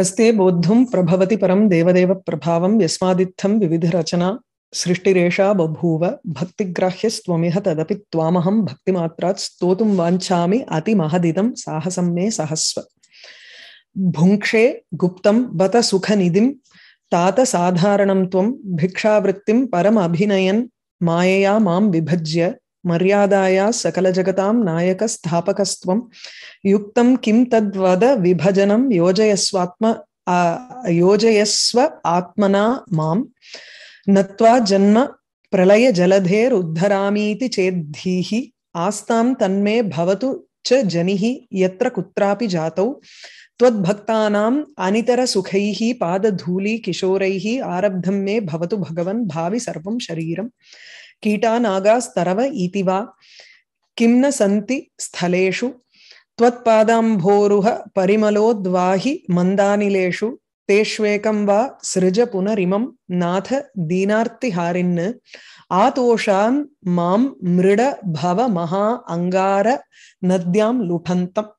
हस्ते बोधुम प्रभवति परम देवदेव यस्मादित्थम विविध रचना सृष्टिरेशा बभूव भक्तिग्राह्यस्त्वमिह तदपि त्वामहं भक्तिमात्रात् वाचा अति अतिमहदिदं साहसं मे सहस्व भुङ्क्षे गुप्तं बत सुखनिधिं तात साधारणं त्वं भिक्षावृत्तिं मयया मायया मां विभज्य मर्यादाया सकलजगतां नायकस्थापकस्त्वं युक्तं किं तद्वद विभजनं योजयस्वात्म योजयस्व आत्मना मां नत्वा जन्म प्रलय जलधेरुद्धरामीति चेद्धीः आस्तां तन्मे भवतु च जनिः यत्र कुत्रापि जातौ त्वद्भक्तानाम् अनितरसुखैः पादधूलिकिशोरैः आरब्धं मे भवतु भगवन् भावि सर्वं शरीरम् கீட்டாநாகாஸ்தரவ இதிவா கிம் ந சந்தி ஸ்தலேஷு त्वत्पादाम्भोरुह परिमलोद्वाहि मन्दानिलेषु तेष्वेकं वा सृज पुनरिमं नाथ दीनार्तिहारिन् ஆதோஷான் मां மிருட பவ महा अङ्गार नद्यां लुठन्तम्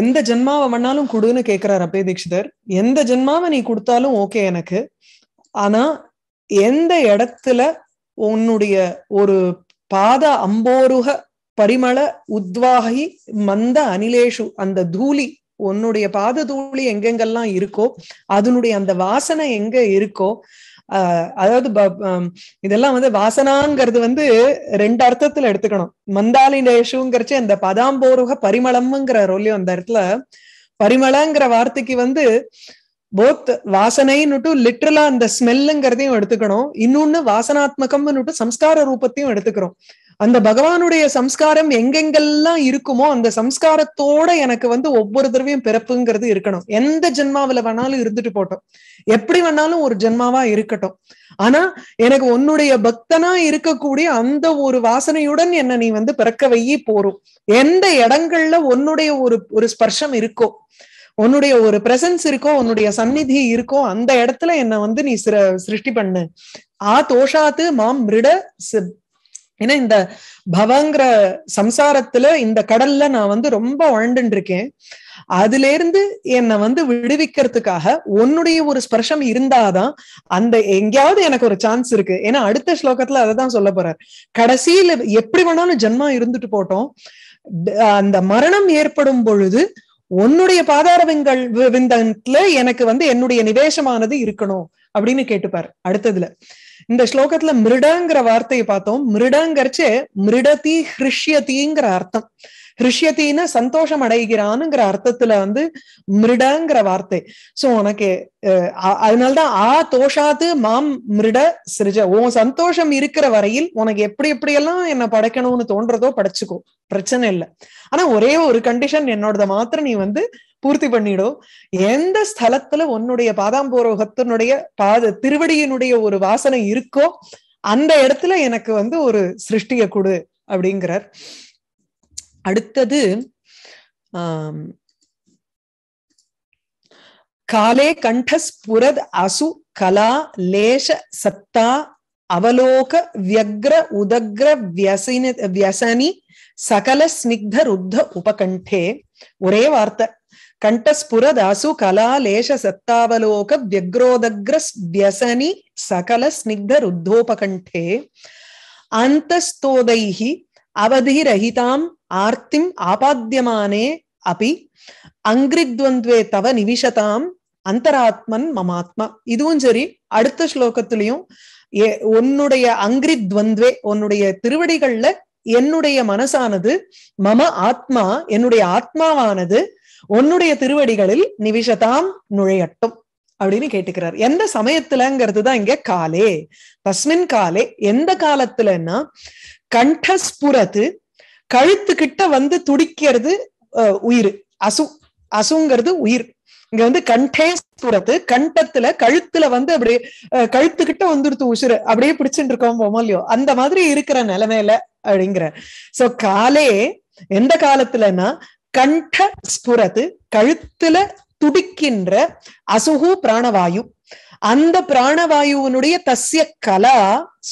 எந்த ஜென்மாவை வேணாலும் கொடுன்னு கேட்கிறார் அப்பே தீட்சிதர் எந்த ஜென்மாவை நீ கொடுத்தாலும் ஓகே எனக்கு ஆனா எந்த இடத்துல உன்னுடைய ஒரு பாத அம்போருக பரிமள உத்வாகி மந்த அனிலேஷு அந்த தூளி உன்னுடைய பாத தூளி எங்கெங்கெல்லாம் இருக்கோ அதனுடைய அந்த வாசனை எங்க இருக்கோ ஆஹ் அதாவது இதெல்லாம் வந்து வாசனாங்கிறது வந்து ரெண்டு அர்த்தத்துல எடுத்துக்கணும் மந்தாலினேஷுங்கிறச்சு அந்த பதாம்போருக பரிமளம்ங்கிற ரொல்லியும் அந்த இடத்துல பரிமளங்கிற வார்த்தைக்கு வந்து போத் வாசனைன்னுட்டு லிட்ரலா அந்த ஸ்மெல்லுங்கிறதையும் எடுத்துக்கணும் இன்னொன்னு வாசனாத்மகம்னுட்டு சம்ஸ்கார ரூபத்தையும் எடுத்துக்கிறோம் அந்த பகவானுடைய சம்ஸ்காரம் எங்கெங்கெல்லாம் இருக்குமோ அந்த சம்ஸ்காரத்தோட எனக்கு வந்து ஒவ்வொரு தடவையும் பிறப்புங்கிறது இருக்கணும் எந்த ஜென்மாவில வேணாலும் இருந்துட்டு போட்டோம் எப்படி வேணாலும் ஒரு ஜென்மாவா இருக்கட்டும் ஆனா எனக்கு உன்னுடைய பக்தனா இருக்கக்கூடிய அந்த ஒரு வாசனையுடன் என்ன நீ வந்து பிறக்க வையே போறோம் எந்த இடங்கள்ல உன்னுடைய ஒரு ஒரு ஸ்பர்ஷம் இருக்கோ உன்னுடைய ஒரு பிரசன்ஸ் இருக்கோ உன்னுடைய சந்நிதி இருக்கோ அந்த இடத்துல என்ன வந்து நீ சிற சிருஷ்டி பண்ணு ஆ தோஷாத்து மாம் ஏன்னா இந்த பவங்கிற சம்சாரத்துல இந்த கடல்ல நான் வந்து ரொம்ப வாழ்ந்துட்டு இருக்கேன் அதுல இருந்து என்னை வந்து விடுவிக்கிறதுக்காக உன்னுடைய ஒரு ஸ்பர்ஷம் இருந்தாதான் அந்த எங்கேயாவது எனக்கு ஒரு சான்ஸ் இருக்கு ஏன்னா அடுத்த ஸ்லோகத்துல அதை தான் சொல்ல போறார் கடைசியில எப்படி வேணாலும் ஜென்மா இருந்துட்டு போட்டோம் அந்த மரணம் ஏற்படும் பொழுது உன்னுடைய பாதார விங்கள் விந்தத்துல எனக்கு வந்து என்னுடைய நிவேசமானது இருக்கணும் அப்படின்னு கேட்டுப்பாரு அடுத்ததுல இந்த ஸ்லோகத்துல மிருடங்கிற வார்த்தையை பார்த்தோம் மிருடங்கரிச்சு மிருடதி ஹிருஷ்யதிங்கிற அர்த்தம் ஹிருஷ்யத்தின்னு சந்தோஷம் அடைகிறான்ங்கிற அர்த்தத்துல வந்து மிருடங்கிற வார்த்தை சோ உனக்கு அதனால்தான் ஆ தோஷாத்து மாம் மிருட சிறிஜ உன் சந்தோஷம் இருக்கிற வரையில் உனக்கு எப்படி எப்படி எல்லாம் என்ன படைக்கணும்னு தோன்றதோ படைச்சுக்கோ பிரச்சனை இல்லை ஆனா ஒரே ஒரு கண்டிஷன் என்னோடத மாத்திரம் நீ வந்து பூர்த்தி பண்ணிடும் எந்த ஸ்தலத்துல உன்னுடைய பாதாம்போரோகத்தினுடைய பாத திருவடியினுடைய ஒரு வாசனை இருக்கோ அந்த இடத்துல எனக்கு வந்து ஒரு சிருஷ்டிய கொடு அப்படிங்கிறார் அடுத்தது காலே கண்டஸ்புரத் அசு கலா லேஷ சத்தா அவலோக வியக்ர உதக்ர வியசினி வியசனி சகல ஸ்னிக்த ருத்த உபகண்டே ஒரே வார்த்தை கண்டஸ்புர தாசு கலா லேஷ சத்தாவலோக வியக்ரோதக்ர வியசனி சகல ஸ்னிக்த ருத்தோபகண்டே அந்தஸ்தோதைஹி அவதிரஹிதாம் ஆர்த்திம் ஆபாத்தியமானே அபி அங்கிரித்வந்தே தவ நிவிஷதாம் அந்தராத்மன் மமாத்மா இதுவும் சரி அடுத்த ஸ்லோகத்திலையும் உன்னுடைய அங்கிரித்வந்தே உன்னுடைய திருவடிகள்ல என்னுடைய மனசானது மம ஆத்மா என்னுடைய ஆத்மாவானது உன்னுடைய திருவடிகளில் நிவிஷதாம் நுழையட்டும் அப்படின்னு கேட்டுக்கிறார் எந்த சமயத்துலங்கிறது தான் இங்க காலே தஸ்மின் காலே எந்த காலத்துலன்னா கண்டஸ்புரத்து கழுத்து கிட்ட வந்து துடிக்கிறது உயிர் அசு அசுங்கிறது உயிர் இங்க வந்து கண்டே சுரத்து கண்டத்துல கழுத்துல வந்து அப்படியே கழுத்துக்கிட்ட வந்துடுத்து உசுறு அப்படியே பிடிச்சிட்டு இருக்கோம் இல்லையோ அந்த மாதிரி இருக்கிற நிலைமையில அப்படிங்கிற சோ காலே எந்த காலத்துலன்னா கண்ட ஸ்புரத்து கழுத்துல துடிக்கின்ற அசுகு பிராணவாயு அந்த பிராணவாயுவனுடைய தசிய கலா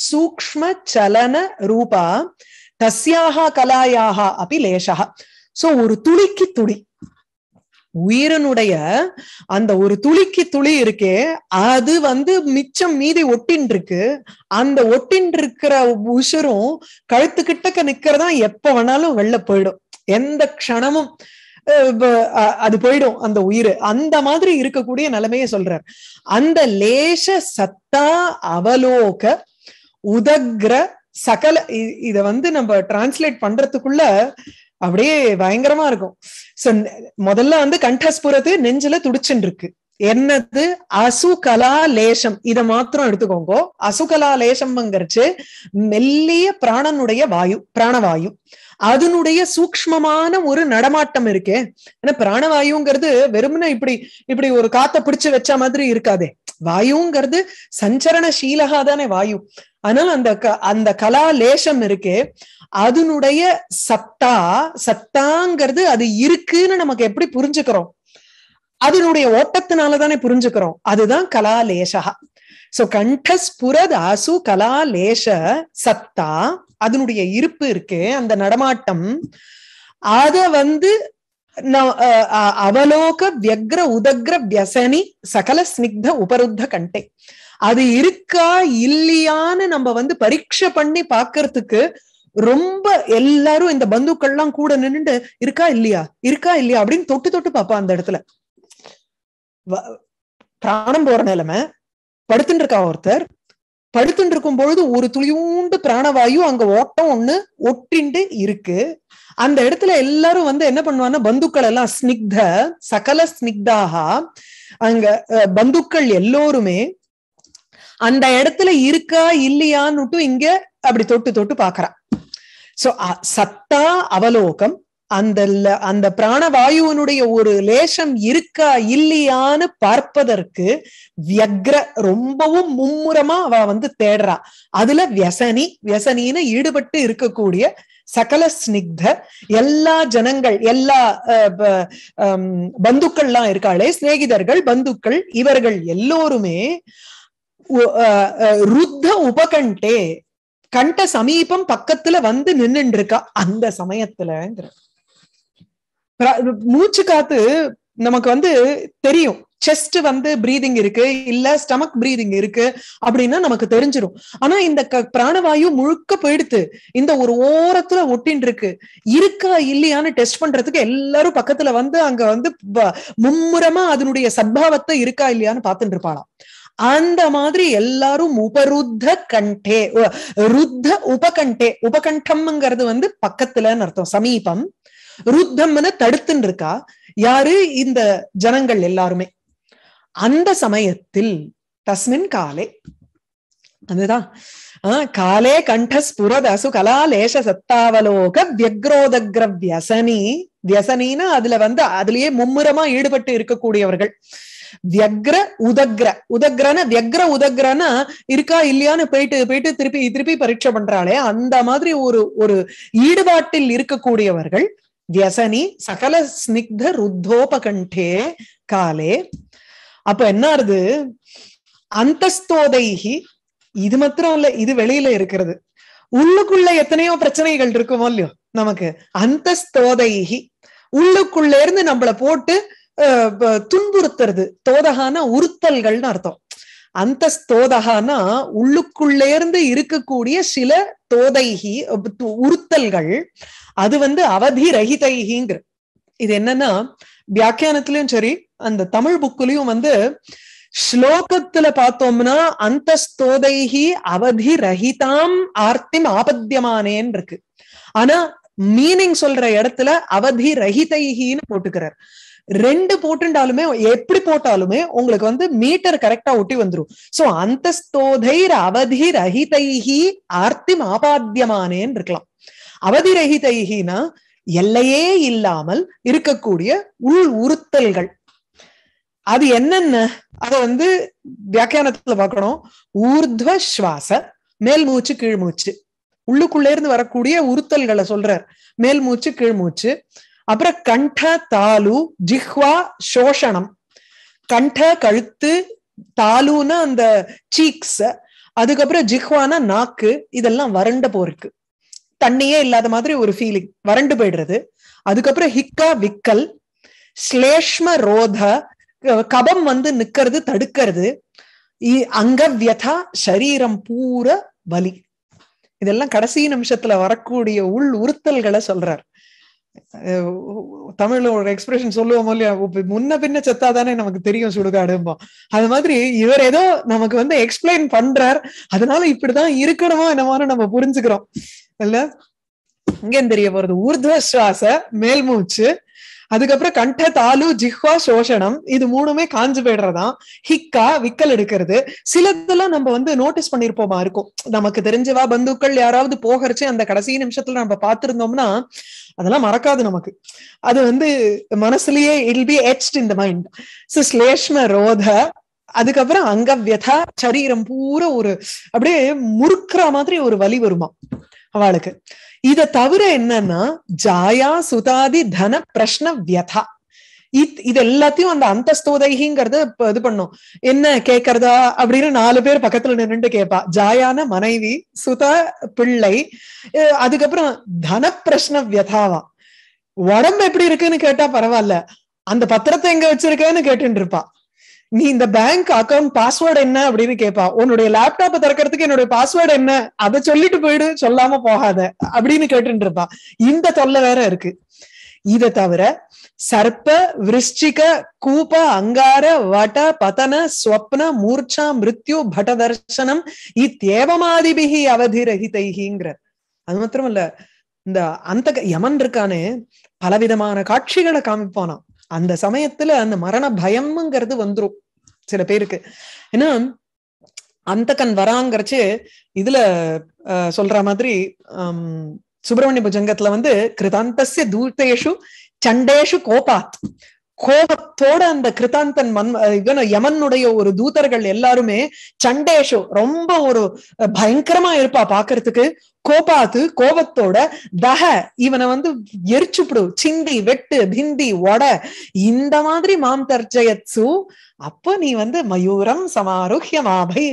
சூக்ம சலன ரூபா தஸ்யாக கலாயாக அப்படி லேசாக சோ ஒரு துளிக்கு துளி உயிரனுடைய அந்த ஒரு துளிக்கு துளி இருக்கே அது வந்து மிச்சம் மீதி ஒட்டின் இருக்கு அந்த ஒட்டின் இருக்கிற உசுரும் கழுத்துக்கிட்டக்க நிக்கிறதா எப்ப வேணாலும் வெளில போயிடும் எந்த க்ஷணமும் அது போயிடும் அந்த உயிர் அந்த மாதிரி இருக்கக்கூடிய நிலைமையை சொல்றார் அந்த லேச சத்தா அவலோக உதக்ர சகல இத வந்து நம்ம டிரான்ஸ்லேட் பண்றதுக்குள்ள அப்படியே பயங்கரமா இருக்கும் சோ முதல்ல வந்து கண்டஸ்புரத்து நெஞ்சில துடிச்சுட்டு இருக்கு என்னது அசுகலா லேசம் இத மாத்திரம் எடுத்துக்கோங்க அசுகலா லேசம்ங்கிறச்சு மெல்லிய பிராணனுடைய வாயு பிராணவாயு அதனுடைய சூக்மமான ஒரு நடமாட்டம் இருக்கே ஏன்னா பிராணவாயுங்கிறது வெறுமனே இப்படி இப்படி ஒரு காத்த பிடிச்சு வச்ச மாதிரி இருக்காதே வாயுங்கிறது சஞ்சரண சீலகா தானே வாயு ஆனால் அந்த அந்த கலா லேசம் இருக்கு அதனுடைய சத்தா சத்தாங்கிறது அது இருக்குன்னு நமக்கு எப்படி புரிஞ்சுக்கிறோம் அதனுடைய ஓட்டத்தினால தானே புரிஞ்சுக்கிறோம் அதுதான் கலாலேஷா சோ கண்டஸ்புரத் கலா கலாலேஷ சத்தா அதனுடைய இருப்பு இருக்கு அந்த நடமாட்டம் அத வந்து அவலோக வியக்ர உதக்ர வியசனி சகல ஸ்னிக்த உபருத்த கண்டே அது இருக்கா இல்லையான்னு நம்ம வந்து பரீட்சை பண்ணி பாக்குறதுக்கு ரொம்ப எல்லாரும் இந்த பந்துக்கள் எல்லாம் கூட நின்று இருக்கா இல்லையா இருக்கா இல்லையா அப்படின்னு தொட்டு தொட்டு பார்ப்பான் அந்த இடத்துல பிராணம் போற நிலைமை படுத்துட்டு இருக்கா ஒருத்தர் படுத்துட்டு இருக்கும் பொழுது ஒரு துளியூண்டு பிராணவாயு அங்க ஓட்டம் ஒண்ணு ஒட்டிண்டு இருக்கு அந்த இடத்துல எல்லாரும் வந்து என்ன பண்ணுவாங்கன்னா பந்துக்கள் எல்லாம் ஸ்னிக்த சகல ஸ்னிக்தாக அங்க பந்துக்கள் எல்லோருமே அந்த இடத்துல இருக்கா இல்லையான்னுட்டு இங்க அப்படி தொட்டு தொட்டு பாக்குறா சோ சத்தா அவலோகம் அந்த அந்த பிராணவாயுவனுடைய ஒரு லேசம் இருக்கா இல்லையான்னு பார்ப்பதற்கு வியக்ர ரொம்பவும் மும்முரமா அவ வந்து தேடுறா அதுல வியசனி வியசனின்னு ஈடுபட்டு இருக்கக்கூடிய சகல ஸ்னிக்த எல்லா ஜனங்கள் எல்லா பந்துக்கள் எல்லாம் இருக்காளே சிநேகிதர்கள் பந்துக்கள் இவர்கள் எல்லோருமே ருத்த உபகண்டே கண்ட சமீபம் பக்கத்துல வந்து நின்னுட்டு இருக்கா அந்த சமயத்துலங்கிற மூச்சு காத்து நமக்கு வந்து தெரியும் செஸ்ட் வந்து பிரீதிங் இருக்கு இல்ல ஸ்டமக் பிரீதிங் இருக்கு அப்படின்னா நமக்கு தெரிஞ்சிடும் ஆனா இந்த பிராணவாயு முழுக்க போயிடுத்து இந்த ஒரு ஓரத்துல ஒட்டின் இருக்கு இருக்கா இல்லையான்னு டெஸ்ட் பண்றதுக்கு எல்லாரும் பக்கத்துல வந்து அங்க வந்து மும்முரமா அதனுடைய சத்பாவத்தை இருக்கா இல்லையான்னு பாத்துட்டு இருப்பாளாம் அந்த மாதிரி எல்லாரும் உபருத்த கண்டே ருத்த உபகண்டே உபகண்டம்ங்கிறது வந்து பக்கத்துலன்னு அர்த்தம் சமீபம் ருத்தம்னு தடுத்துன்னு இருக்கா யாரு இந்த ஜனங்கள் எல்லாருமே அந்த சமயத்தில் தஸ்மின் காலே அதுதான் காலே கண்டஸ்புரதசு கலாலேஷ சத்தாவலோக வியக்ரோதக்ர வியசனி வியசனின்னா அதுல வந்து அதுலயே மும்முரமா ஈடுபட்டு இருக்கக்கூடியவர்கள் வியக்ர உதக்ர உதக்ரன வியக்ர உதக்ரனா இருக்கா இல்லையான்னு போயிட்டு போயிட்டு திருப்பி திருப்பி பரீட்சை பண்றாளே அந்த மாதிரி ஒரு ஒரு ஈடுபாட்டில் இருக்கக்கூடியவர்கள் வியசனி சகல ஸ்னிக்த ருத்தோபகண்டே காலே அப்ப என்ன ஆறுது அந்தஸ்தோதைகி இது மாத்திரம் இல்ல இது வெளியில இருக்கிறது உள்ளுக்குள்ள எத்தனையோ பிரச்சனைகள் இருக்குமோ இல்லையோ நமக்கு அந்தஸ்தோதைகி உள்ளுக்குள்ள இருந்து நம்மளை போட்டு துன்புறுத்துறது தோதகான உறுத்தல்கள்னு அர்த்தம் அந்த ஸ்தோதகானா உள்ளுக்குள்ளே இருந்து இருக்கக்கூடிய சில தோதைகி உறுத்தல்கள் அது வந்து அவதி ரஹிதைகிங்கிற இது என்னன்னா வியாக்கியானத்திலயும் சரி அந்த தமிழ் புக்குலயும் வந்து ஸ்லோகத்துல பார்த்தோம்னா அந்த ஸ்தோதைகி அவதி ரஹிதாம் ஆர்த்திம் ஆபத்தியமானேன் இருக்கு ஆனா மீனிங் சொல்ற இடத்துல அவதி ரஹிதைகின்னு போட்டுக்கிறார் ரெண்டு போட்டுண்டாலுமே எப்படி போட்டாலுமே உங்களுக்கு வந்து மீட்டர் கரெக்டா ஒட்டி வந்துரும் சோ அந்தஸ்தோதைர் அவதி ரஹிதைஹி ஆர்த்தி ஆபாத்தியமானேன்னு இருக்கலாம் அவதி ரஹிதைஹினா எல்லையே இல்லாமல் இருக்கக்கூடிய உள் உறுத்தல்கள் அது என்னென்ன அதை வந்து வியாக்கியானத்துல பார்க்கணும் ஊர்துவ சுவாச மேல் மூச்சு கீழ் மூச்சு உள்ளுக்குள்ளே இருந்து வரக்கூடிய உறுத்தல்களை சொல்றார் மேல் மூச்சு கீழ் மூச்சு அப்புறம் கண்ட தாலு ஜிஹ்வா சோஷணம் கண்ட கழுத்து தாலுன்னா அந்த சீக்ஸ் அதுக்கப்புறம் ஜிஹ்வானா நாக்கு இதெல்லாம் வறண்ட போருக்கு தண்ணியே இல்லாத மாதிரி ஒரு ஃபீலிங் வறண்டு போயிடுறது அதுக்கப்புறம் ஹிக்கா விக்கல் ஸ்லேஷ்ம ரோத கபம் வந்து நிக்கிறது தடுக்கிறது அங்கவியதா சரீரம் பூர வலி இதெல்லாம் கடைசி நிமிஷத்துல வரக்கூடிய உள் உறுத்தல்களை சொல்றார் தமிழ்ல ஒரு எக்ஸ்பிரஷன் சொல்லுவோம் இல்லையா முன்ன பின்ன செத்தா தானே நமக்கு தெரியும் சுடுகாடும்போம் அது மாதிரி இவர் ஏதோ நமக்கு வந்து எக்ஸ்பிளைன் பண்றார் அதனால இப்படிதான் இருக்கணுமா என்னமான நம்ம புரிஞ்சுக்கிறோம் இல்ல இங்கேன்னு தெரிய போறது ஊர்துவ சுவாச மேல் மூச்சு அதுக்கப்புறம் கண்ட தாலு ஜிஹ்வா சோஷனம் இது மூணுமே காஞ்சு போயிடுறதான் ஹிக்கா விக்கல் எடுக்கிறது சிலதெல்லாம் நம்ம வந்து நோட்டீஸ் பண்ணிருப்போமா இருக்கும் நமக்கு தெரிஞ்சவா பந்துக்கள் யாராவது போகிறச்சு அந்த கடைசி நிமிஷத்துல நம்ம பார்த்திருந்தோம்னா அதெல்லாம் மறக்காது நமக்கு அது வந்து மனசுலயே இல் பி எச்ட் இன் த மைண்ட் சோ ஸ்லேஷ்ம ரோத அதுக்கப்புறம் வியதா சரீரம் பூரா ஒரு அப்படியே முறுக்குற மாதிரி ஒரு வலி வருமா அவளுக்கு இத தவிர என்னன்னா ஜாயா சுதாதி தன பிரஷ்ன வியதா இது எல்லாத்தையும் அந்த அந்தஸ்தோதைகிங்கிறத இது பண்ணும் என்ன கேக்குறதா அப்படின்னு நாலு பேர் பக்கத்துல நின்று கேட்பா ஜாயான மனைவி சுத பிள்ளை அதுக்கப்புறம் தன பிரஷ்ன வியதாவா உடம்பு எப்படி இருக்குன்னு கேட்டா பரவாயில்ல அந்த பத்திரத்தை எங்க வச்சிருக்கேன்னு கேட்டுட்டு இருப்பா நீ இந்த பேங்க் அக்கௌண்ட் பாஸ்வேர்டு என்ன அப்படின்னு கேட்பா உன்னுடைய லேப்டாப் திறக்கிறதுக்கு என்னுடைய பாஸ்வேர்டு என்ன அதை சொல்லிட்டு போயிடு சொல்லாம போகாத அப்படின்னு கேட்டுட்டு இருப்பா இந்த தொல்லை வேற இருக்கு இதை தவிர சர்ப்ப விருஷ்டிக கூப அங்கார வட பதன ஸ்வப்ன மூர்ச்சா மிருத்யு பட தர்சனம் இத்தேவமாதிபிகி அவதிரகிதைகிங்கிற அது மாத்திரம் இல்ல இந்த அந்த யமன் இருக்கானே பலவிதமான காட்சிகளை காமிப்பானாம் அந்த சமயத்துல அந்த மரண பயம்ங்கிறது வந்துரும் சில பேருக்கு ஏன்னா அந்தகன் வராங்கிறச்சு இதுல சொல்ற மாதிரி சுப்பிரமணிய புஜங்கத்துல வந்து கிருதாந்தசிய தூர்த்தேஷு சண்டேஷு கோபாத் கோபத்தோட அந்த கிருதாந்தன் மன் யமனுடைய ஒரு தூதர்கள் எல்லாருமே சண்டேஷு ரொம்ப ஒரு பயங்கரமா இருப்பா பாக்குறதுக்கு கோபாத்து கோபத்தோட தக இவனை வந்து எரிச்சுப்பிடு சிந்தி வெட்டு பிந்தி ஒட இந்த மாதிரி மாம் தர்ஜயத்சு அப்ப நீ வந்து மயூரம் சமாரோக்கியமாபை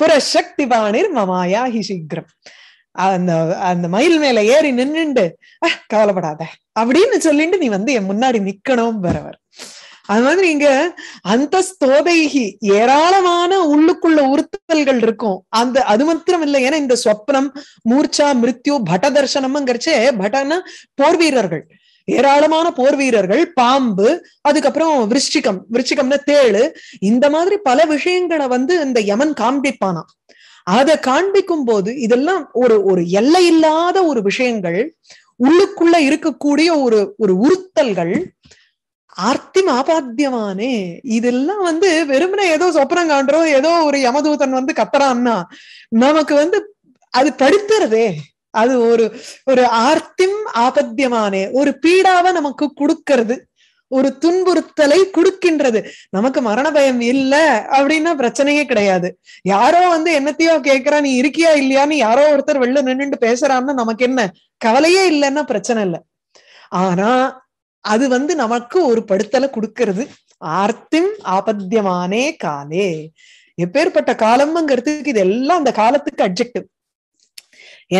புற சக்தி பாணிர் மமாயா சீக்கிரம் அந்த அந்த மயில் மேல ஏறி நின்னுண்டு கவலைப்படாத அப்படின்னு சொல்லிட்டு நீ வந்து என் முன்னாடி நிக்கணும் வரவர் அது மாதிரி இங்க அந்த ஸ்தோதைகி ஏராளமான உள்ளுக்குள்ள உறுத்தல்கள் இருக்கும் அந்த அது மாத்திரம் இல்லை ஏன்னா இந்த சொப்னம் மூர்ச்சா மிருத்யு பட தர்சனம்ங்கிறச்சே பட்டன்னா போர் வீரர்கள் ஏராளமான போர் வீரர்கள் பாம்பு அதுக்கப்புறம் விருச்சிகம் விருச்சிகம்னா தேழு இந்த மாதிரி பல விஷயங்களை வந்து இந்த யமன் காம்பிப்பானா அதை காண்பிக்கும் போது இதெல்லாம் ஒரு ஒரு எல்லை இல்லாத ஒரு விஷயங்கள் உள்ளுக்குள்ள இருக்கக்கூடிய ஒரு ஒரு உறுத்தல்கள் ஆர்த்திம் ஆபாத்தியமானே இதெல்லாம் வந்து வெறுமனே ஏதோ சொப்பனம் காண்றோம் ஏதோ ஒரு யமதூதன் வந்து கத்துறான்னா நமக்கு வந்து அது தடுத்துறதே அது ஒரு ஒரு ஆர்த்திம் ஆபத்தியமானே ஒரு பீடாவை நமக்கு கொடுக்கறது ஒரு துன்புறுத்தலை கொடுக்கின்றது நமக்கு மரண பயம் இல்ல அப்படின்னா பிரச்சனையே கிடையாது யாரோ வந்து என்னத்தையோ கேக்குறா நீ இருக்கியா இல்லையான்னு யாரோ ஒருத்தர் வெளில நின்றுட்டு பேசுறான்னு நமக்கு என்ன கவலையே இல்லைன்னா பிரச்சனை இல்லை ஆனா அது வந்து நமக்கு ஒரு படுத்தலை கொடுக்கறது ஆர்த்திம் ஆபத்தியமானே காலே எப்பேற்பட்ட காலம்ங்கிறதுக்கு இது எல்லாம் அந்த காலத்துக்கு அப்ஜெக்டிவ்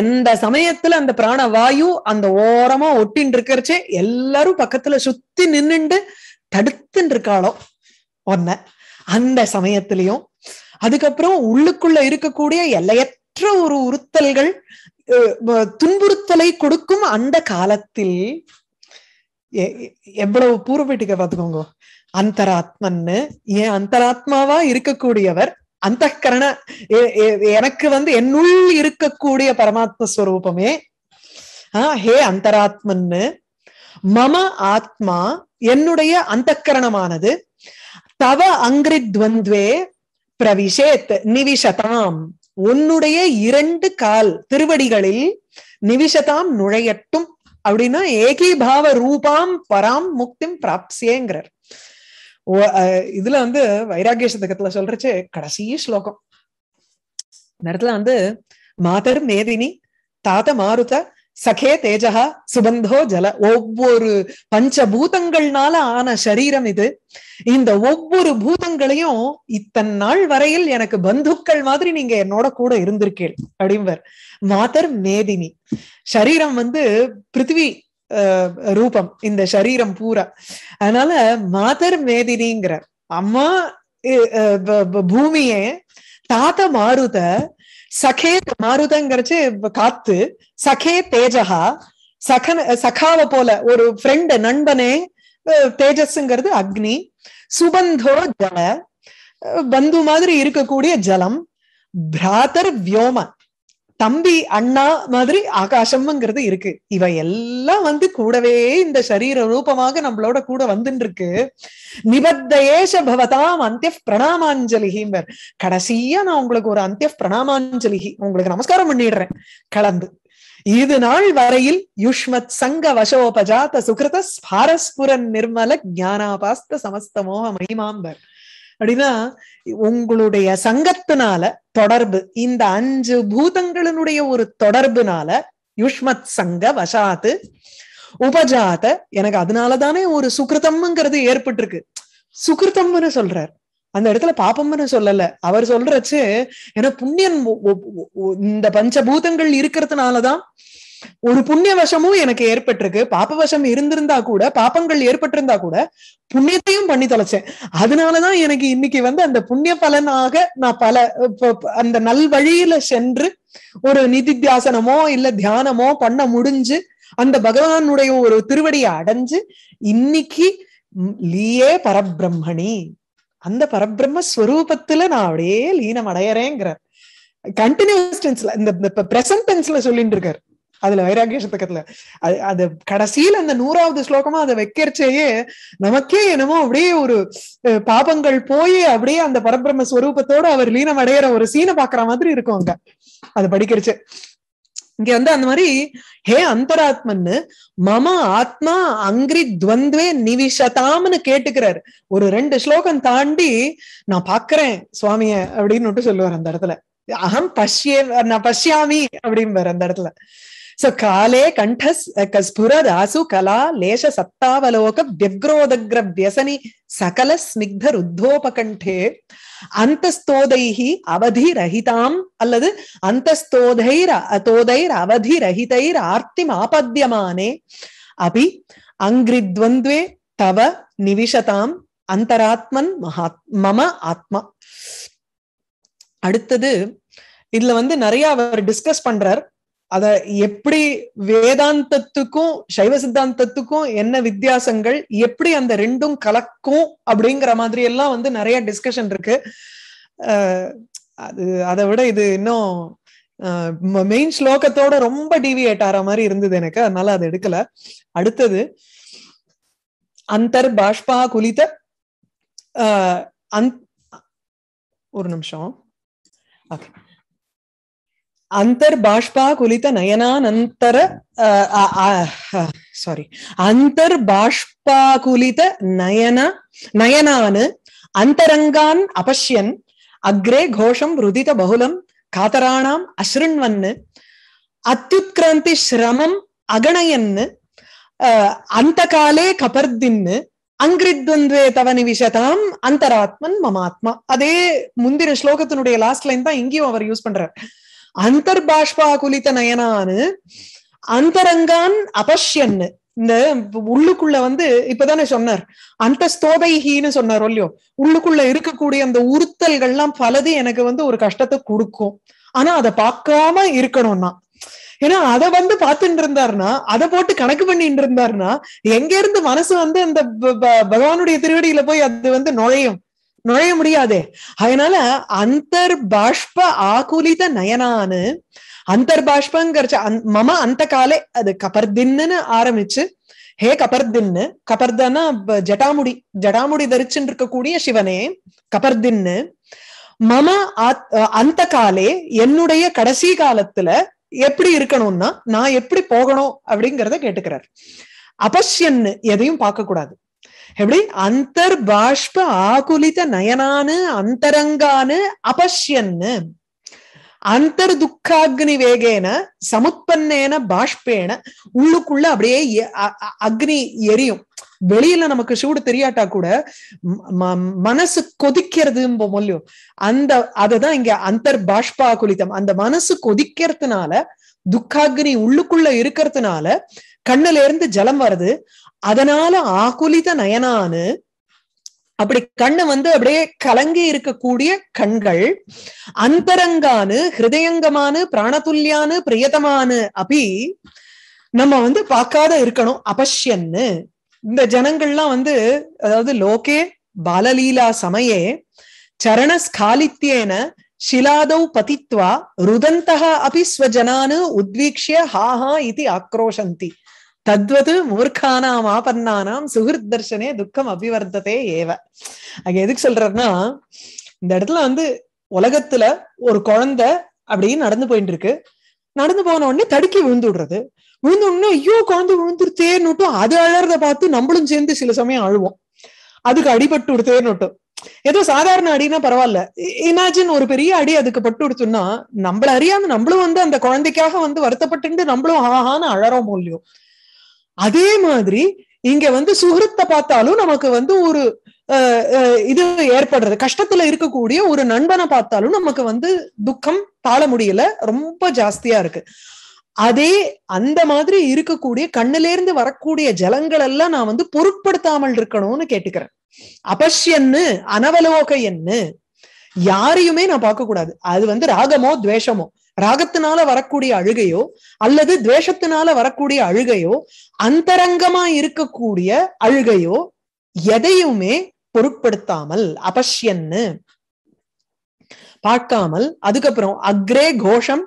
எந்த சமயத்துல அந்த பிராணவாயு அந்த ஓரமா ஒட்டின்னு இருக்கிறச்சே எல்லாரும் பக்கத்துல சுத்தி நின்னுண்டு தடுத்துன்னு இருக்காளோ ஒன்ன அந்த சமயத்திலையும் அதுக்கப்புறம் உள்ளுக்குள்ள இருக்கக்கூடிய எல்லையற்ற ஒரு உறுத்தல்கள் துன்புறுத்தலை கொடுக்கும் அந்த காலத்தில் எவ்வளவு பூர்வீட்டுக்க பாத்துக்கோங்க அந்தராத்மன்னு ஏன் அந்தராத்மாவா இருக்கக்கூடியவர் அந்த கரண எனக்கு வந்து என்னுள் இருக்கக்கூடிய பரமாத்ம ஸ்வரூபமே ஹே அந்தராத்மன்னு மம ஆத்மா என்னுடைய அந்த கரணமானது தவ அங்கிரித்வந்த்வே பிரவிஷேத் நிவிஷதாம் உன்னுடைய இரண்டு கால் திருவடிகளில் நிவிஷதாம் நுழையட்டும் அப்படின்னா ஏகீபாவ ரூபாம் பராம் முக்திம் பிராப்சியேங்கிறார் இதுல வந்து வைராகிய சதகத்துல சொல்றச்சு கடைசி ஸ்லோகம் இந்த வந்து மாதர் மேதினி தாத மாருத சகே தேஜா சுபந்தோ ஜல ஒவ்வொரு பஞ்சபூதங்கள்னால ஆன சரீரம் இது இந்த ஒவ்வொரு பூதங்களையும் இத்தன் நாள் வரையில் எனக்கு பந்துக்கள் மாதிரி நீங்க என்னோட கூட இருந்திருக்கீள் அப்படின்வர் மாதர் மேதினி சரீரம் வந்து பிருத்திவி ரூபம் இந்த சரீரம் பூரா அதனால மாதர் மேதினிங்கிற அம்மா பூமியே தாத்த மாருத சகே மாருதங்கிறச்சு காத்து சகே தேஜகா சகன் சகாவை போல ஒரு ஃப்ரெண்ட் நண்பனே தேஜஸ்ங்கிறது அக்னி சுபந்தோ ஜல பந்து மாதிரி இருக்கக்கூடிய ஜலம் பிராதர் வியோம தம்பி அண்ணா மாதிரி ஆகாசம்ங்கிறது இருக்கு இவ எல்லாம் வந்து கூடவே இந்த சரீர ரூபமாக நம்மளோட கூட வந்துட்டு இருக்கு நிபத்தயேஷ பவதாம் அந்திய பிரணாமாஞ்சலிகிம்பர் கடைசியா நான் உங்களுக்கு ஒரு அந்திய பிரணாமாஞ்சலிகி உங்களுக்கு நமஸ்காரம் பண்ணிடுறேன் கலந்து இது நாள் வரையில் யுஷ்மத் சங்க வசோபஜாத சுகிருத ஸ்பாரஸ்புரன் நிர்மல ஜானாபாஸ்த சமஸ்தமோக மகிமாம்பர் அப்படின்னா உங்களுடைய சங்கத்தினால தொடர்பு இந்த அஞ்சு பூதங்களினுடைய ஒரு தொடர்புனால யுஷ்மத் சங்க வசாத்து உபஜாத எனக்கு அதனாலதானே ஒரு சுகிருதம்ங்கிறது ஏற்பட்டு இருக்கு சுகிருதம்னு சொல்றார் அந்த இடத்துல பாப்பம்னு சொல்லல அவர் சொல்றச்சு ஏன்னா புண்ணியன் இந்த பஞ்சபூதங்கள் இருக்கிறதுனாலதான் ஒரு புண்ணிய வசமும் எனக்கு ஏற்பட்டிருக்கு பாப்ப வசம் இருந்திருந்தா கூட பாப்பங்கள் ஏற்பட்டிருந்தா கூட புண்ணியத்தையும் பண்ணி தொலைச்சேன் அதனாலதான் எனக்கு இன்னைக்கு வந்து அந்த புண்ணிய பலனாக நான் பல அந்த நல் வழியில சென்று ஒரு நிதி தியாசனமோ இல்ல தியானமோ பண்ண முடிஞ்சு அந்த பகவானுடைய ஒரு திருவடியை அடைஞ்சு இன்னைக்கு லீயே பரபிரம்மணி அந்த பரபிரம்ம ஸ்வரூபத்துல நான் அப்படியே லீனம் அடையறேங்கிறார் கண்டினியூஸ் டென்ஸ்ல இந்த பிரசன்ட் டென்ஸ்ல சொல்லிட்டு இருக்காரு அதுல வைராகிய சத்தகத்துல அது அது கடைசியில் அந்த நூறாவது ஸ்லோகமா அதை வைக்கிறச்சேயே நமக்கே என்னமோ அப்படியே ஒரு பாபங்கள் போய் அப்படியே அந்த பரபிரம ஸ்வரூபத்தோட அவர் லீனம் அடையிற ஒரு சீனை பாக்குற மாதிரி இருக்கும் அங்க அதை படிக்கிறச்சு இங்க வந்து அந்த மாதிரி ஹே அந்தராத்மன்னு மம ஆத்மா அங்கிரி துவந்துவே நிவிஷதாம்னு கேட்டுக்கிறாரு ஒரு ரெண்டு ஸ்லோகம் தாண்டி நான் பாக்குறேன் சுவாமிய அப்படின்னு சொல்லுவார் அந்த இடத்துல அகம் பஷ்யே நான் பஷ்யாமி அப்படின்னு அந்த இடத்துல சோ காலே கண்டஸ்புரதாசு கலா லேஷ சத்தாவலோக வியக்ரோதக்ர வியசனி சகல ஸ்னிக்த ருத்தோபகண்டே அந்தஸ்தோதைஹி அவதி ரஹிதாம் அல்லது அந்தஸ்தோதைர் தோதைர் அவதி ரஹிதைர் ஆர்த்தி மாபத்தியமானே அபி அங்கிரித்வந்தே தவ நிவிஷதாம் அந்தராத்மன் மகாத் மம ஆத்மா அடுத்தது இதுல வந்து நிறைய அவர் டிஸ்கஸ் பண்றார் அத எப்படி வேதாந்தத்துக்கும் சைவ சித்தாந்தத்துக்கும் என்ன வித்தியாசங்கள் எப்படி அந்த ரெண்டும் கலக்கும் அப்படிங்கிற மாதிரி எல்லாம் வந்து நிறைய டிஸ்கஷன் இருக்கு அது அதை விட இது இன்னும் மெயின் ஸ்லோகத்தோட ரொம்ப டிவியேட் ஆற மாதிரி இருந்தது எனக்கு அதனால அது எடுக்கல அடுத்தது அந்தர் பாஷ்பா குலித ஒரு நிமிஷம் ஓகே அந்தர் பாஷ்பா குலித நயனானந்தர சாரி அந்தர் பாஷ்பா குலித்த நயன நயனானு அந்தரங்கான் அபஷ்யன் அக்ரே கோஷம் ருதித பகுலம் காதராணாம் அசிருண்வன்னு அத்தியுத்கிராந்தி சிரமம் அகணயன்னு அந்த காலே கபர்தின்னு அங்கிரித்வந்தே தவனி விஷதாம் அந்தராத்மன் மமாத்மா அதே முந்தின ஸ்லோகத்தினுடைய லாஸ்ட் லைன் தான் இங்கேயும் அவர் யூஸ் பண்றார் குலித்த நயனான்னு அந்தரங்கான் அபஷ்யன்னு இந்த உள்ளுக்குள்ள வந்து இப்பதானே சொன்னார் அந்த ஸ்தோதைஹின்னு சொன்னார் இல்லையோ உள்ளுக்குள்ள இருக்கக்கூடிய அந்த உறுத்தல்கள்லாம் பலது எனக்கு வந்து ஒரு கஷ்டத்தை கொடுக்கும் ஆனா அதை பார்க்காம இருக்கணும்னா ஏன்னா அதை வந்து பார்த்துட்டு இருந்தாருன்னா அதை போட்டு கணக்கு பண்ணிட்டு இருந்தாருன்னா எங்க இருந்து மனசு வந்து அந்த பகவானுடைய திருவடியில போய் அது வந்து நுழையும் நுழைய முடியாதே அதனால பாஷ்ப ஆகுலித நயனானு அந்தர்பாஷ்பங்கிறச்ச மம அந்த காலே அது கபர்தின்னு ஆரம்பிச்சு ஹே கபர்தின்னு கபர்தனா ஜட்டாமுடி ஜடாமுடி தரிச்சுன்னு இருக்கக்கூடிய சிவனே கபர்தின்னு மம அந்த காலே என்னுடைய கடைசி காலத்துல எப்படி இருக்கணும்னா நான் எப்படி போகணும் அப்படிங்கறத கேட்டுக்கிறார் அபஷ்யன்னு எதையும் பார்க்க கூடாது எப்படி பாஷ்ப ஆகுலித நயனானு அந்தரங்கானு அபஷ்யன்னு அந்தர் துக்காக்னி வேகேன சமுத்பன்னேன பாஷ்பேன உள்ளுக்குள்ள அப்படியே அக்னி எரியும் வெளியில நமக்கு சூடு தெரியாட்டா கூட மனசு கொதிக்கிறது மொழியும் அந்த அததான் இங்க அந்தர் பாஷ்பா குலித்தம் அந்த மனசு கொதிக்கிறதுனால துக்காக்னி உள்ளுக்குள்ள இருக்கிறதுனால கண்ணுல இருந்து ஜலம் வருது அதனால ஆகுலித நயனானு அப்படி கண்ணு வந்து அப்படியே கலங்கி இருக்கக்கூடிய கண்கள் அந்தரங்கானு ஹிருதயங்கமானு பிராணதுல்யானு பிரியதமானு அப்படி நம்ம வந்து பார்க்காத இருக்கணும் அபஷ்யன்னு இந்த ஜனங்கள்லாம் வந்து அதாவது லோகே பாலலீலா சமயே ஸ்காலித்யேன శిలాదౌ பதித்வா ருதந்தா அபி ஸ்வஜனானு உத்வீக்ஷிய ஹாஹா இது ஆக்ரோஷந்தி தத்வது மூர்க்கானாம் ஆபன்னானாம் சுகிருத் தர்ஷனே துக்கம் அபிவர்த்ததே ஏவ அங்க எதுக்கு சொல்றதுன்னா இந்த இடத்துல வந்து உலகத்துல ஒரு குழந்தை அப்படியே நடந்து போயிட்டு இருக்கு நடந்து போன உடனே தடுக்கி விழுந்து விடுறது விழுந்த உடனே ஐயோ குழந்தை விழுந்துருத்தேன்னுட்டும் அது அழறத பார்த்து நம்மளும் சேர்ந்து சில சமயம் அழுவோம் அதுக்கு அடிபட்டு விடுத்தேன்னுட்டும் ஏதோ சாதாரண அடினா பரவாயில்ல இமேஜின் ஒரு பெரிய அடி அதுக்கு பட்டு கொடுத்தோம்னா நம்மள அறியாம நம்மளும் வந்து அந்த குழந்தைக்காக வந்து வருத்தப்பட்டு நம்மளும் ஆஹான்னு அழறோம் இல்லையோ அதே மாதிரி இங்க வந்து சுகத்தை பார்த்தாலும் நமக்கு வந்து ஒரு இது ஏற்படுறது கஷ்டத்துல இருக்கக்கூடிய ஒரு நண்பனை பார்த்தாலும் நமக்கு வந்து துக்கம் தாழ முடியல ரொம்ப ஜாஸ்தியா இருக்கு அதே அந்த மாதிரி இருக்கக்கூடிய கண்ணுல இருந்து வரக்கூடிய ஜலங்கள் எல்லாம் நான் வந்து பொருட்படுத்தாமல் இருக்கணும்னு கேட்டுக்கிறேன் அபஷ்யன்னு அனவலோக எண்ணு யாரையுமே நான் பார்க்க கூடாது அது வந்து ராகமோ துவேஷமோ ராகத்தினால வரக்கூடிய அழுகையோ அல்லது துவேஷத்தினால வரக்கூடிய அழுகையோ அந்தரங்கமா இருக்கக்கூடிய அழுகையோ எதையுமே பொருட்படுத்தாமல் அபஷ்யன்னு பார்க்காமல் அதுக்கப்புறம் அக்ரே கோஷம்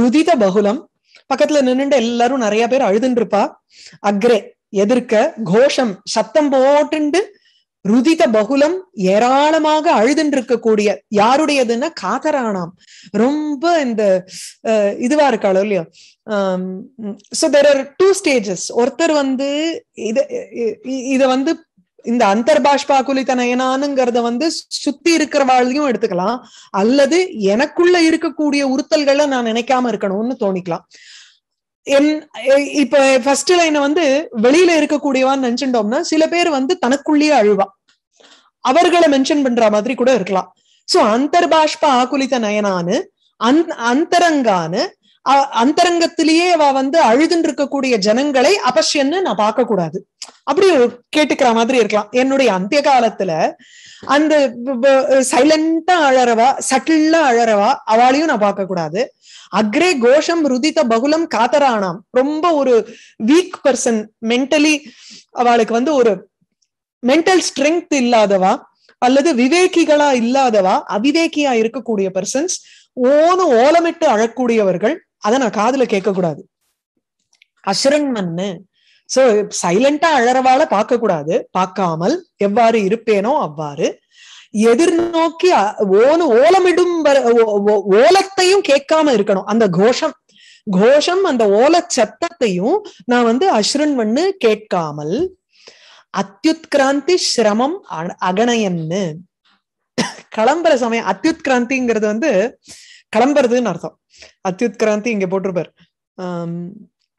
ருதித பகுலம் பக்கத்துல நின்றுட்டு எல்லாரும் நிறைய பேர் அழுதுன்னு இருப்பா அக்ரே எதிர்க்க கோஷம் சத்தம் போட்டுண்டு ருதித பகுலம் ஏராளமாக அழுதுன்றிருக்கக்கூடிய யாருடையதுன்னா காதரானாம் ரொம்ப இந்த இதுவா இருக்காளோ இல்லையோ so there are two stages ஒருத்தர் வந்து இத இத வந்து இந்த அந்தர்பாஷ்பா குலித்தனையனானுங்கிறத வந்து சுத்தி இருக்கிறவாளையும் எடுத்துக்கலாம் அல்லது எனக்குள்ள இருக்கக்கூடிய உறுத்தல்களை நான் நினைக்காம இருக்கணும்னு தோணிக்கலாம் என் இப்ப ஃபர்ஸ்ட் லைனை வந்து வெளியில இருக்கக்கூடியவான்னு நினைச்சுட்டோம்னா சில பேர் வந்து தனக்குள்ளேயே அழுவா அவர்களை மென்ஷன் பண்ற மாதிரி கூட இருக்கலாம் சோ அந்தர்பாஷ்ப ஆகுலித நயனானு அந்தரங்கானு அந்தரங்கத்திலேயே அவ வந்து அழுதுன்னு இருக்கக்கூடிய ஜனங்களை அபஷ்யன்னு நான் பார்க்க கூடாது அப்படி கேட்டுக்கிற மாதிரி இருக்கலாம் என்னுடைய அந்திய காலத்துல அந்த சைலண்டா அழறவா சட்டில்லா அழறவா அவளையும் நான் பார்க்க கூடாது அக்ரே கோஷம் ருதித பகுலம் காத்தரானாம் ரொம்ப ஒரு வீக் பர்சன் மென்டலி அவளுக்கு வந்து ஒரு மென்டல் ஸ்ட்ரென்த் இல்லாதவா அல்லது விவேகிகளா இல்லாதவா அவிவேகியா இருக்கக்கூடிய பர்சன்ஸ் ஓனு ஓலமிட்டு அழக்கூடியவர்கள் அதை நான் காதுல கேட்க கூடாது அசுரன் மண்ணு சோ சைலண்டா அழறவால பார்க்க கூடாது பார்க்காமல் எவ்வாறு இருப்பேனோ அவ்வாறு எதிர்நோக்கி ஓனு ஓலமிடும் ஓலத்தையும் கேட்காம இருக்கணும் அந்த கோஷம் கோஷம் அந்த ஓல சத்தத்தையும் நான் வந்து அஸ்ரன்வண்ணு கேட்காமல் அத்தியுத்கிராந்தி சிரமம் அகணயன்னு கிளம்புற சமயம் அத்தியுத்கிராந்திங்கிறது வந்து கிளம்புறதுன்னு அர்த்தம் அத்தியுத்கிராந்தி இங்க போட்டிருப்பார் ஆஹ்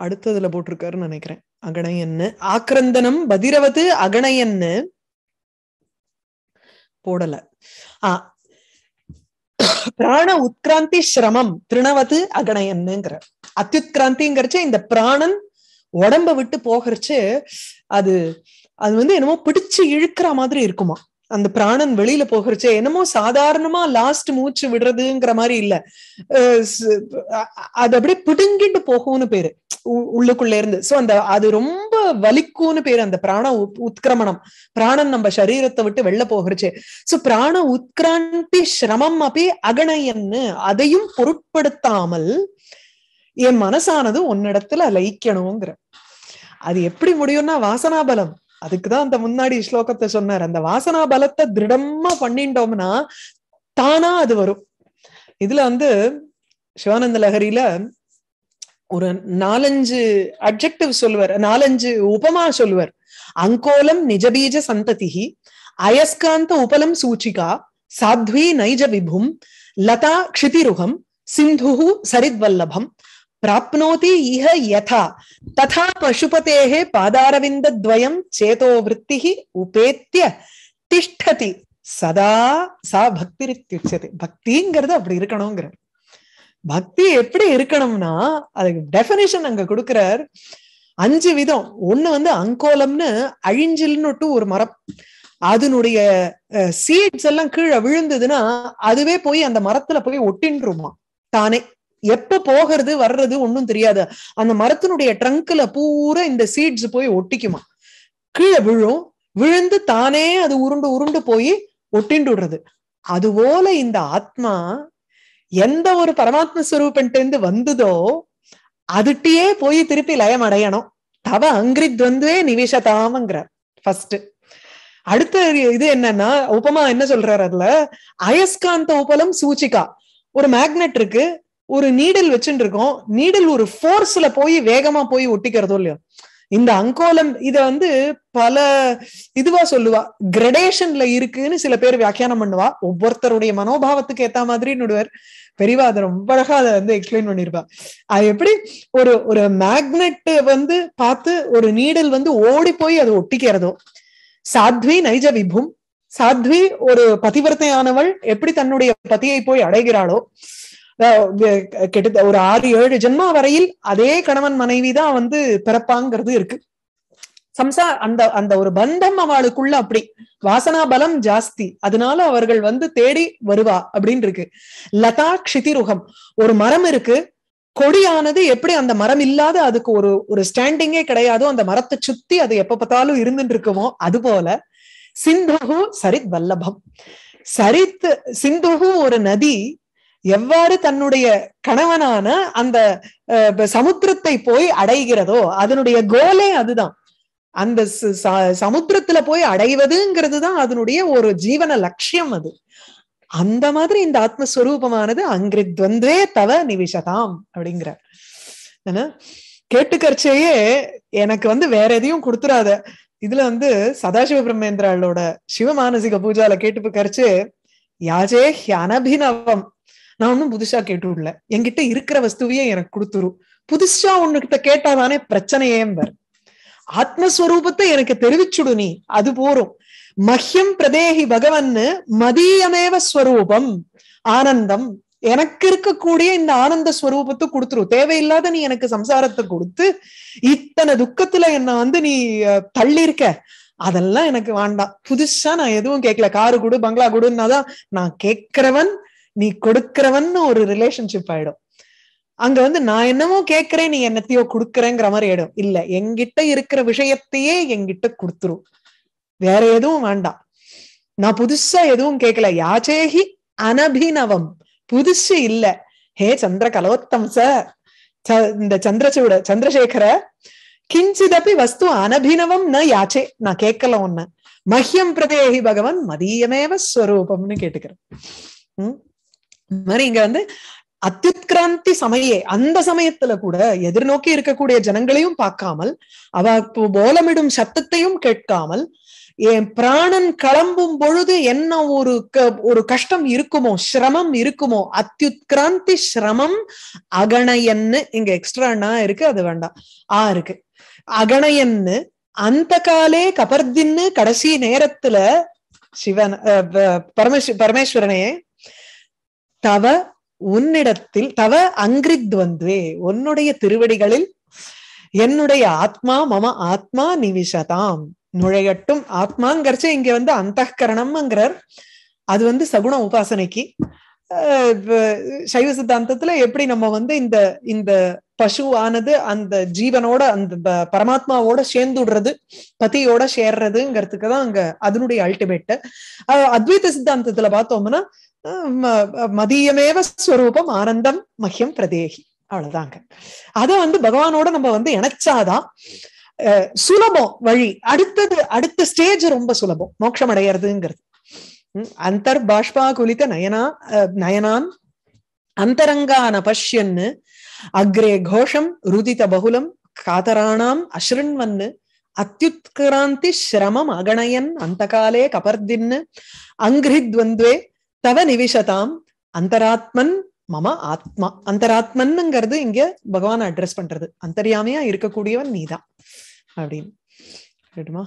அடுத்ததுல போட்டிருக்காருன்னு நினைக்கிறேன் அகணையன்னு ஆக்கிரந்தனம் பதிரவது அகணையன்னு போடல ஆ பிராண உத்கிராந்தி சிரமம் திருணவது அகணையன்னுங்கிற அத்தியுட்கிராந்திங்கிறச்சு இந்த பிராணன் உடம்ப விட்டு போகிறச்சு அது அது வந்து என்னமோ பிடிச்சு இழுக்கிற மாதிரி இருக்குமா அந்த பிராணன் வெளியில போகிறச்சே என்னமோ சாதாரணமா லாஸ்ட் மூச்சு விடுறதுங்கிற மாதிரி இல்ல அது அப்படியே பிடுங்கிட்டு போகும்னு பேரு உள்ளுக்குள்ள இருந்து சோ அந்த அது ரொம்ப வலிக்கும்னு பேரு அந்த பிராண உத்கிரமணம் பிராணன் நம்ம சரீரத்தை விட்டு வெளில போகிறச்சே சோ பிராண உத்கிராந்தி சிரமம் அப்படி அகணையன்னு அதையும் பொருட்படுத்தாமல் என் மனசானது உன்னிடத்துல லயிக்கணுங்கிற அது எப்படி முடியும்னா வாசனாபலம் பலம் அதுக்குதான் அந்த முன்னாடி ஸ்லோகத்தை சொன்னார் அந்த வாசனா பலத்தை திருடமா பண்ணிட்டோம்னா தானா அது வரும் இதுல வந்து சிவானந்த லஹரியில ஒரு நாலஞ்சு அப்ஜெக்டிவ் சொல்லுவார் நாலஞ்சு உபமா சொல்லுவார் அங்கோலம் நிஜபீஜ சந்ததி அயஸ்காந்த உபலம் சூச்சிகா சாத்வி நைஜ விபும் லதா க்ஷிதிருகம் சிந்து சரித்வல்லபம் प्राप्नोति இஹ யதா ததா पशुपतेः पादारविन्दद्वयं சேதோ விருத்திஹி உபேத்திய திஷ்டதி சதா சா பக்தி பக்திரித்யுச்சது பக்திங்கிறது அப்படி இருக்கணுங்கிற பக்தி எப்படி இருக்கணும்னா அதுக்கு டெபினேஷன் அங்க கொடுக்கிறார் அஞ்சு விதம் ஒண்ணு வந்து அங்கோலம்னு அழிஞ்சில்னுட்டு ஒரு மரம் அதனுடைய சீட்ஸ் எல்லாம் கீழே விழுந்ததுன்னா அதுவே போய் அந்த மரத்துல போய் ஒட்டின்றுமா தானே எப்ப போகிறது வர்றது ஒன்னும் தெரியாது அந்த மரத்தினுடைய ட்ரங்க்ல பூரா இந்த சீட்ஸ் போய் ஒட்டிக்குமா கீழே விழும் விழுந்து தானே அது உருண்டு உருண்டு போய் ஒட்டிண்டு விடுறது அதுபோல இந்த ஆத்மா எந்த ஒரு பரமாத்ம இருந்து வந்ததோ அதுட்டியே போய் திருப்பி லயம் அடையணும் தவ அங்கிரித் வந்து நிவிஷதாமங்கிறார் ஃபர்ஸ்ட் அடுத்த இது என்னன்னா உபமா என்ன சொல்றாரு அதுல அயஸ்காந்த உபலம் சூச்சிகா ஒரு மேக்னெட் இருக்கு ஒரு நீடில் வச்சுட்டு இருக்கோம் நீடில் ஒரு ஃபோர்ஸ்ல போய் வேகமா போய் ஒட்டிக்கிறதோ இல்லையோ இந்த அங்கோலம் இத வந்து பல இதுவா சொல்லுவா கிரடேஷன்ல இருக்குன்னு சில பேர் வியாக்கியானம் பண்ணுவா ஒவ்வொருத்தருடைய மனோபாவத்துக்கு ஏத்த மாதிரி நுடுவர் பெரியவா அதை ரொம்ப அழகா அதை வந்து எக்ஸ்பிளைன் பண்ணிருப்பா அது எப்படி ஒரு ஒரு மேக்னெட் வந்து பார்த்து ஒரு நீடல் வந்து ஓடி போய் அது ஒட்டிக்கிறதோ சாத்வி நைஜ விபும் சாத்வி ஒரு பதிவர்த்தையானவள் எப்படி தன்னுடைய பதியை போய் அடைகிறாளோ கெட்டு ஒரு ஆறு ஏழு ஜென்மா வரையில் அதே கணவன் மனைவி தான் வந்து பிறப்பாங்கிறது இருக்கு சம்சா அந்த அந்த ஒரு பந்தம் அவளுக்குள்ள அப்படி வாசனா பலம் ஜாஸ்தி அதனால அவர்கள் வந்து தேடி வருவா அப்படின்னு இருக்கு லதா க்ஷிதிருகம் ஒரு மரம் இருக்கு கொடியானது எப்படி அந்த மரம் இல்லாத அதுக்கு ஒரு ஒரு ஸ்டாண்டிங்கே கிடையாதோ அந்த மரத்தை சுத்தி அது எப்ப பார்த்தாலும் இருந்துட்டு இருக்குமோ அது போல சிந்துகு சரித் வல்லபம் சரித் சிந்துகு ஒரு நதி எவ்வாறு தன்னுடைய கணவனான அந்த சமுத்திரத்தை போய் அடைகிறதோ அதனுடைய கோலே அதுதான் அந்த சமுத்திரத்துல போய் அடைவதுங்கிறது தான் அதனுடைய ஒரு ஜீவன லட்சியம் அது அந்த மாதிரி இந்த ஆத்மஸ்வரூபமானது அங்கிருத்வந்தே தவ நிவிஷதாம் அப்படிங்கிறார் ஏன்னா கேட்டுக்கரிச்சையே எனக்கு வந்து வேற எதையும் கொடுத்துடாத இதுல வந்து சதாசிவ பிரம்மேந்திராளோட சிவமானசிக பூஜால கேட்டு கரிச்சு யாஜே ஹியனபினவம் நான் ஒன்றும் புதுசா விடல என்கிட்ட இருக்கிற வஸ்துவையே எனக்கு கொடுத்துரும் புதுசா உன்னுகிட்ட கேட்டாதானே வர் ஆத்மஸ்வரூபத்தை எனக்கு தெரிவிச்சுடு நீ அது போரும் மஹ்யம் பிரதேகி பகவன்னு மதியமேவ ஸ்வரூபம் ஆனந்தம் எனக்கு இருக்கக்கூடிய இந்த ஆனந்த ஸ்வரூபத்தை கொடுத்துரும் தேவையில்லாத நீ எனக்கு சம்சாரத்தை கொடுத்து இத்தனை துக்கத்துல என்ன வந்து நீ தள்ளி இருக்க அதெல்லாம் எனக்கு வேண்டாம் புதுசா நான் எதுவும் கேட்கல காரு கொடு பங்களா கொடுன்னாதான் நான் கேட்கிறவன் நீ கொடுக்கிறவன்னு ஒரு ரிலேஷன்ஷிப் ஆயிடும் அங்க வந்து நான் என்னமோ கேட்கிறேன் நீ என்னத்தையோ கொடுக்குறேங்கிற மாதிரி ஆயிடும் இல்ல எங்கிட்ட இருக்கிற விஷயத்தையே எங்கிட்ட கொடுத்துரும் வேற எதுவும் வேண்டாம் நான் புதுசா எதுவும் கேட்கல யாச்சேகி அனபிநவம் புதுசு இல்ல ஹே சந்திர கலோத்தம் சார் இந்த சந்திரசூட சந்திரசேகர கிஞ்சிதப்பி வஸ்து அனபினவம் ந யாச்சே நான் கேட்கல ஒண்ணு மஹ்யம் பிரதேகி பகவான் மதியமேவ ஸ்வரூபம்னு கேட்டுக்கிறேன் மாதிரி இங்க வந்து அத்தியுத்கிராந்தி சமயே அந்த சமயத்துல கூட எதிர்நோக்கி இருக்கக்கூடிய ஜனங்களையும் பார்க்காமல் அவ போலமிடும் சத்தத்தையும் கேட்காமல் என் பிராணன் கிளம்பும் பொழுது என்ன ஒரு ஒரு கஷ்டம் இருக்குமோ சிரமம் இருக்குமோ அத்தியுத்கிராந்தி சிரமம் அகணயன்னு இங்க எக்ஸ்ட்ரானா இருக்கு அது வேண்டாம் ஆ இருக்கு அகணயன்னு அந்த காலே கபர்தின்னு கடைசி நேரத்துல சிவன் பரமேஸ்வரனையே தவ உன்னிடத்தில் தவ அங்கிரித் வந்தே உன்னுடைய திருவடிகளில் என்னுடைய ஆத்மா மம ஆத்மா நிவிஷதாம் நுழையட்டும் ஆத்மாங்கிறச்சு இங்க வந்து அந்த கரணம்ங்கிறார் அது வந்து சகுண உபாசனைக்கு சைவ சித்தாந்தத்துல எப்படி நம்ம வந்து இந்த இந்த பசுவானது அந்த ஜீவனோட அந்த பரமாத்மாவோட விடுறது பத்தியோட சேர்றதுங்கிறதுக்கு தான் அங்க அதனுடைய அல்டிமேட் அத்வைத சித்தாந்தத்துல பார்த்தோம்னா மதியமேவ ஸ்வரூபம் ஆனந்தம் மகியம் பிரதேகி அவ்வளவுதாங்க அத வந்து பகவானோட நம்ம வந்து இணைச்சாதான் சுலபம் வழி அடுத்தது அடுத்த ஸ்டேஜ் ரொம்ப சுலபம் மோட்சம் அடையிறதுங்கிறது அந்தர் பாஷ்பா குலித்த நயனா நயனான் அந்தரங்கான பஷ்யன்னு அக்ரே கோஷம் ருதித பகுலம் காதராணாம் அஸ்ருண்வன்னு அத்தியுத்கிராந்தி சிரமம் அகணயன் அந்த காலே கபர்தின்னு அங்கிரித்வந்த்வே தவ நிவிஷதாம் அந்தராத்மன் மம ஆத்மா அந்தராத்மன்ங்கிறது இங்க பகவான் அட்ரஸ் பண்றது அந்தரியாமையா இருக்கக்கூடியவன் நீதான் அப்படின்னு